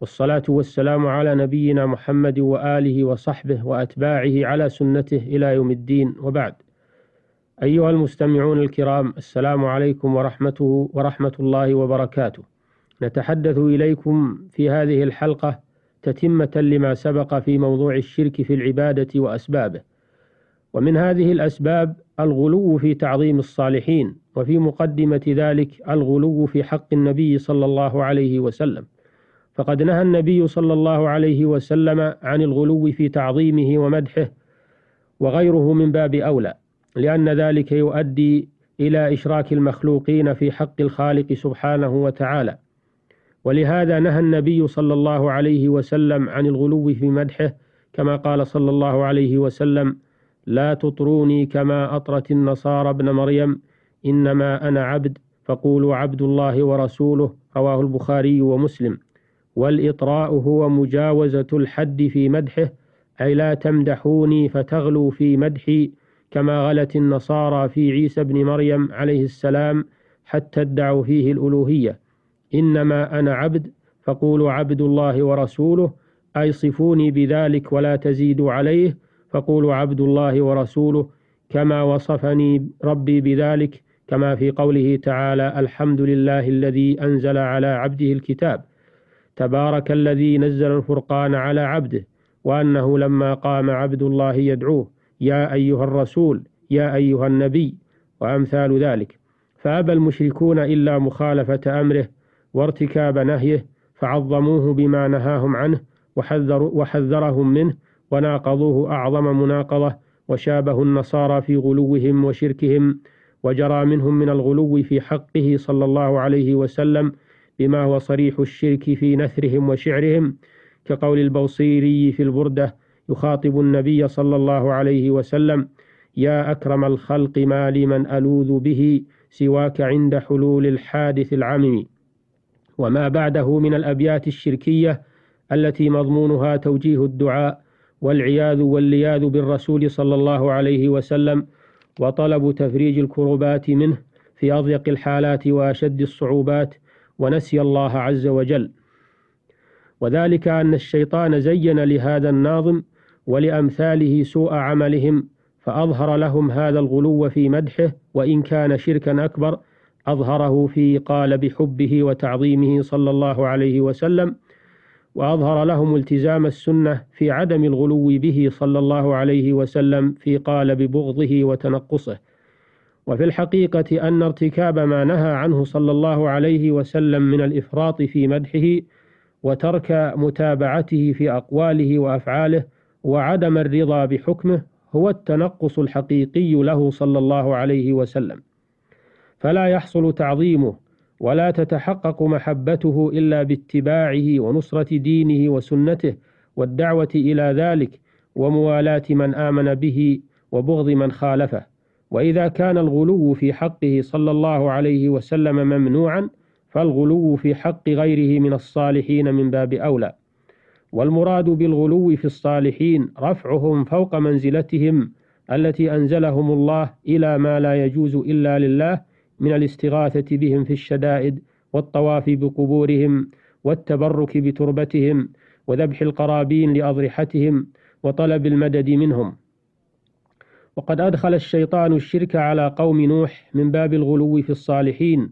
والصلاة والسلام على نبينا محمد وآله وصحبه وأتباعه على سنته إلى يوم الدين وبعد أيها المستمعون الكرام السلام عليكم ورحمته ورحمة الله وبركاته نتحدث إليكم في هذه الحلقة تتمة لما سبق في موضوع الشرك في العبادة وأسبابه ومن هذه الأسباب الغلو في تعظيم الصالحين وفي مقدمة ذلك الغلو في حق النبي صلى الله عليه وسلم فقد نهى النبي صلى الله عليه وسلم عن الغلو في تعظيمه ومدحه وغيره من باب أولى لأن ذلك يؤدي إلى إشراك المخلوقين في حق الخالق سبحانه وتعالى ولهذا نهى النبي صلى الله عليه وسلم عن الغلو في مدحه كما قال صلى الله عليه وسلم لا تطروني كما أطرت النصارى ابن مريم إنما أنا عبد فقولوا عبد الله ورسوله رواه البخاري ومسلم والإطراء هو مجاوزة الحد في مدحه أي لا تمدحوني فتغلوا في مدحي كما غلت النصارى في عيسى ابن مريم عليه السلام حتى ادعوا فيه الألوهية إنما أنا عبد فقولوا عبد الله ورسوله أي صفوني بذلك ولا تزيدوا عليه فقولوا عبد الله ورسوله كما وصفني ربي بذلك كما في قوله تعالى الحمد لله الذي أنزل على عبده الكتاب تبارك الذي نزل الفرقان على عبده وأنه لما قام عبد الله يدعوه يا أيها الرسول يا أيها النبي وأمثال ذلك فأبى المشركون إلا مخالفة أمره وارتكاب نهيه فعظموه بما نهاهم عنه وحذر وحذرهم منه وناقضوه أعظم مناقضة وشابه النصارى في غلوهم وشركهم وجرى منهم من الغلو في حقه صلى الله عليه وسلم لما هو صريح الشرك في نثرهم وشعرهم كقول البوصيري في البردة يخاطب النبي صلى الله عليه وسلم يا أكرم الخلق ما لمن ألوذ به سواك عند حلول الحادث العمم وما بعده من الأبيات الشركية التي مضمونها توجيه الدعاء والعياذ واللياذ بالرسول صلى الله عليه وسلم وطلب تفريج الكربات منه في أضيق الحالات وأشد الصعوبات ونسي الله عز وجل وذلك أن الشيطان زين لهذا الناظم ولأمثاله سوء عملهم فأظهر لهم هذا الغلو في مدحه وإن كان شركا أكبر أظهره في قال بحبه وتعظيمه صلى الله عليه وسلم وأظهر لهم التزام السنة في عدم الغلو به صلى الله عليه وسلم في قال ببغضه وتنقصه وفي الحقيقة أن ارتكاب ما نهى عنه صلى الله عليه وسلم من الإفراط في مدحه وترك متابعته في أقواله وأفعاله وعدم الرضا بحكمه هو التنقص الحقيقي له صلى الله عليه وسلم فلا يحصل تعظيمه ولا تتحقق محبته إلا باتباعه ونصرة دينه وسنته والدعوة إلى ذلك وموالاة من آمن به وبغض من خالفه وإذا كان الغلو في حقه صلى الله عليه وسلم ممنوعا فالغلو في حق غيره من الصالحين من باب أولى والمراد بالغلو في الصالحين رفعهم فوق منزلتهم التي أنزلهم الله إلى ما لا يجوز إلا لله من الاستغاثة بهم في الشدائد والطواف بقبورهم والتبرك بتربتهم وذبح القرابين لأضرحتهم وطلب المدد منهم وقد أدخل الشيطان الشرك على قوم نوح من باب الغلو في الصالحين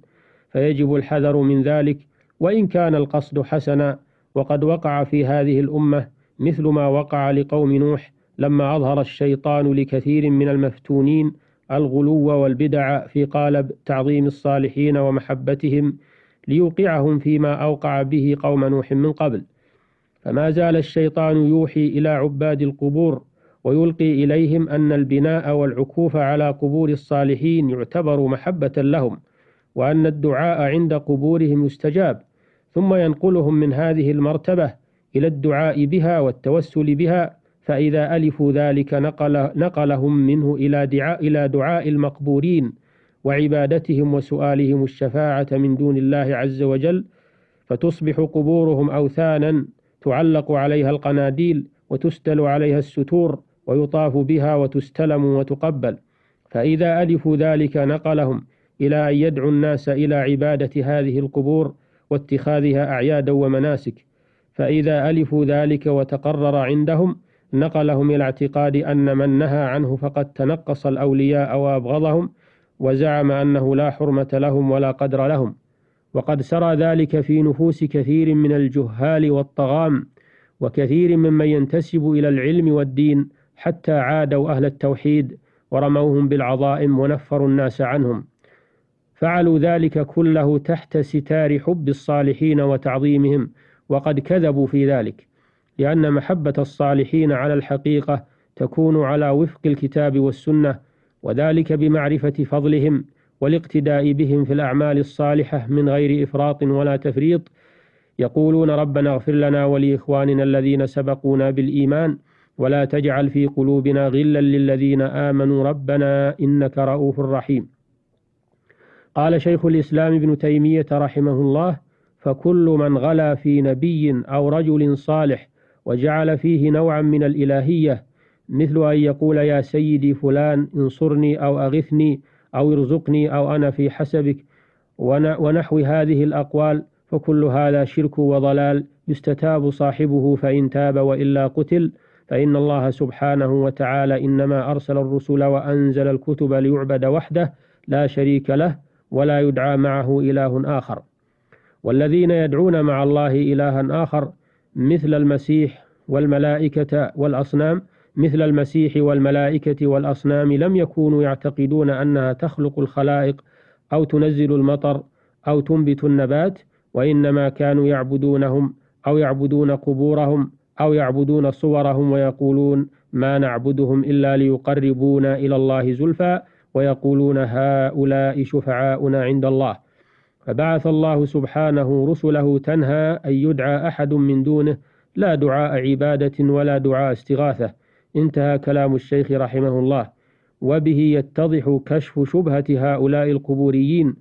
فيجب الحذر من ذلك وإن كان القصد حسنا وقد وقع في هذه الأمة مثل ما وقع لقوم نوح لما أظهر الشيطان لكثير من المفتونين الغلو والبدع في قالب تعظيم الصالحين ومحبتهم ليوقعهم فيما أوقع به قوم نوح من قبل فما زال الشيطان يوحي إلى عباد القبور ويلقي إليهم أن البناء والعكوف على قبور الصالحين يعتبر محبة لهم وأن الدعاء عند قبورهم يستجاب ثم ينقلهم من هذه المرتبة إلى الدعاء بها والتوسل بها فإذا ألفوا ذلك نقل نقلهم منه إلى دعاء, إلى دعاء المقبورين وعبادتهم وسؤالهم الشفاعة من دون الله عز وجل فتصبح قبورهم أوثانا تعلق عليها القناديل وتستل عليها الستور ويطاف بها وتستلم وتقبل فإذا ألفوا ذلك نقلهم إلى أن يدعوا الناس إلى عبادة هذه القبور واتخاذها أعيادا ومناسك فإذا ألفوا ذلك وتقرر عندهم نقلهم إلى اعتقاد أن من نهى عنه فقد تنقص الأولياء وأبغضهم وزعم أنه لا حرمة لهم ولا قدر لهم وقد سرى ذلك في نفوس كثير من الجهال والطغام وكثير ممن ينتسب إلى العلم والدين حتى عادوا أهل التوحيد ورموهم بالعظائم ونفروا الناس عنهم فعلوا ذلك كله تحت ستار حب الصالحين وتعظيمهم وقد كذبوا في ذلك لأن محبة الصالحين على الحقيقة تكون على وفق الكتاب والسنة وذلك بمعرفة فضلهم والاقتداء بهم في الأعمال الصالحة من غير إفراط ولا تفريط يقولون ربنا اغفر لنا ولإخواننا الذين سبقونا بالإيمان ولا تجعل في قلوبنا غلا للذين آمنوا ربنا إنك رؤوف رحيم قال شيخ الإسلام ابن تيمية رحمه الله فكل من غلا في نبي أو رجل صالح وجعل فيه نوعا من الإلهية مثل أن يقول يا سيدي فلان انصرني أو أغثني أو ارزقني أو أنا في حسبك ونحو هذه الأقوال فكل هذا شرك وضلال يستتاب صاحبه فإن تاب وإلا قتل فإن الله سبحانه وتعالى إنما أرسل الرسل وأنزل الكتب ليعبد وحده لا شريك له ولا يدعى معه إله آخر والذين يدعون مع الله إلها آخر مثل المسيح والملائكة والأصنام مثل المسيح والملائكة والأصنام لم يكونوا يعتقدون أنها تخلق الخلائق أو تنزل المطر أو تنبت النبات وإنما كانوا يعبدونهم أو يعبدون قبورهم أو يعبدون صورهم ويقولون ما نعبدهم إلا ليقربونا إلى الله زلفى ويقولون هؤلاء شفعاؤنا عند الله فبعث الله سبحانه رسله تنهى أن يدعى أحد من دونه لا دعاء عبادة ولا دعاء استغاثة انتهى كلام الشيخ رحمه الله وبه يتضح كشف شبهة هؤلاء القبوريين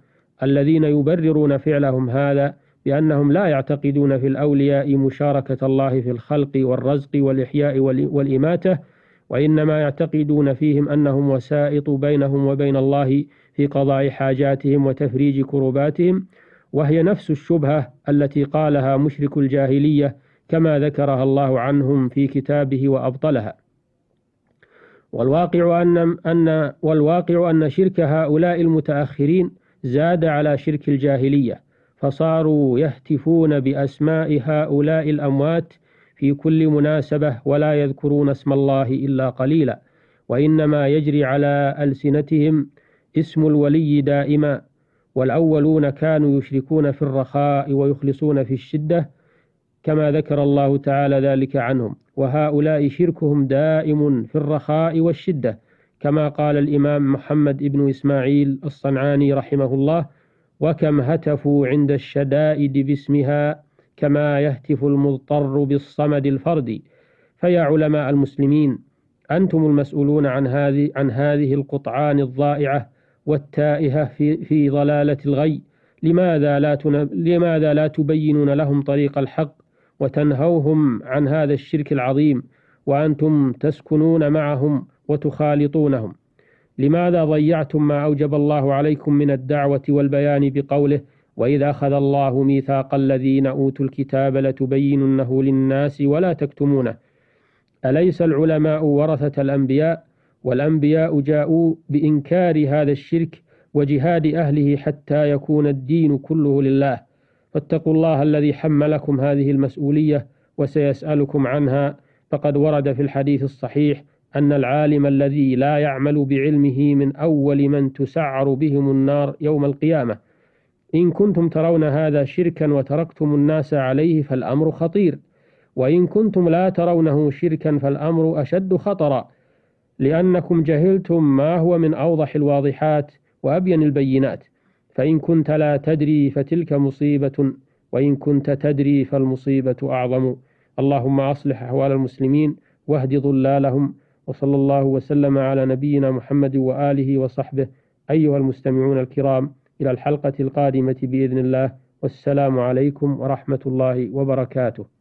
الذين يبررون فعلهم هذا بأنهم لا يعتقدون في الأولياء مشاركة الله في الخلق والرزق والإحياء والإماتة وإنما يعتقدون فيهم أنهم وسائط بينهم وبين الله في قضاء حاجاتهم وتفريج كرباتهم وهي نفس الشبهة التي قالها مشرك الجاهلية كما ذكرها الله عنهم في كتابه وأبطلها والواقع أن, أن والواقع أن شرك هؤلاء المتأخرين زاد على شرك الجاهلية فصاروا يهتفون بأسماء هؤلاء الأموات في كل مناسبة ولا يذكرون اسم الله إلا قليلا وإنما يجري على ألسنتهم اسم الولي دائما والأولون كانوا يشركون في الرخاء ويخلصون في الشدة كما ذكر الله تعالى ذلك عنهم وهؤلاء شركهم دائم في الرخاء والشدة كما قال الإمام محمد بن إسماعيل الصنعاني رحمه الله وكم هتفوا عند الشدائد باسمها كما يهتف المضطر بالصمد الفردي فيا علماء المسلمين أنتم المسؤولون عن هذه عن هذه القطعان الضائعة والتائهة في في ضلالة الغي لماذا لا لماذا لا تبينون لهم طريق الحق وتنهوهم عن هذا الشرك العظيم وأنتم تسكنون معهم وتخالطونهم لماذا ضيعتم ما أوجب الله عليكم من الدعوة والبيان بقوله وإذا أخذ الله ميثاق الذين أوتوا الكتاب لتبيننه للناس ولا تكتمونه أليس العلماء ورثة الأنبياء والأنبياء جاءوا بإنكار هذا الشرك وجهاد أهله حتى يكون الدين كله لله فاتقوا الله الذي حملكم هذه المسؤولية وسيسألكم عنها فقد ورد في الحديث الصحيح أن العالم الذي لا يعمل بعلمه من أول من تسعر بهم النار يوم القيامة إن كنتم ترون هذا شركا وتركتم الناس عليه فالأمر خطير وإن كنتم لا ترونه شركا فالأمر أشد خطرا لأنكم جهلتم ما هو من أوضح الواضحات وأبين البينات فإن كنت لا تدري فتلك مصيبة وإن كنت تدري فالمصيبة أعظم اللهم أصلح أحوال المسلمين واهد ضلالهم وصلى الله وسلم على نبينا محمد وآله وصحبه أيها المستمعون الكرام إلى الحلقة القادمة بإذن الله والسلام عليكم ورحمة الله وبركاته